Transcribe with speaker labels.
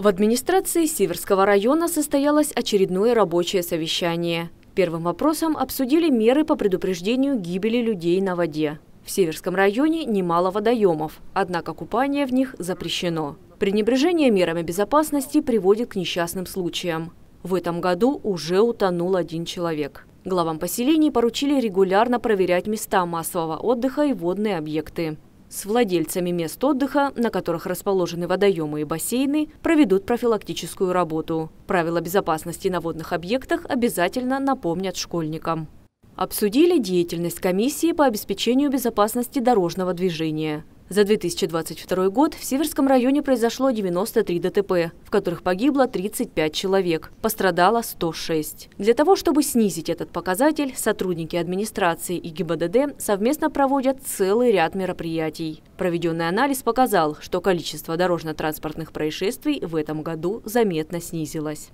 Speaker 1: В администрации Северского района состоялось очередное рабочее совещание. Первым вопросом обсудили меры по предупреждению гибели людей на воде. В Северском районе немало водоемов, однако купание в них запрещено. Пренебрежение мерами безопасности приводит к несчастным случаям. В этом году уже утонул один человек. Главам поселений поручили регулярно проверять места массового отдыха и водные объекты. С владельцами мест отдыха, на которых расположены водоемы и бассейны, проведут профилактическую работу. Правила безопасности на водных объектах обязательно напомнят школьникам. Обсудили деятельность комиссии по обеспечению безопасности дорожного движения. За 2022 год в Северском районе произошло 93 ДТП, в которых погибло 35 человек, пострадало 106. Для того, чтобы снизить этот показатель, сотрудники администрации и ГИБДД совместно проводят целый ряд мероприятий. Проведенный анализ показал, что количество дорожно-транспортных происшествий в этом году заметно снизилось.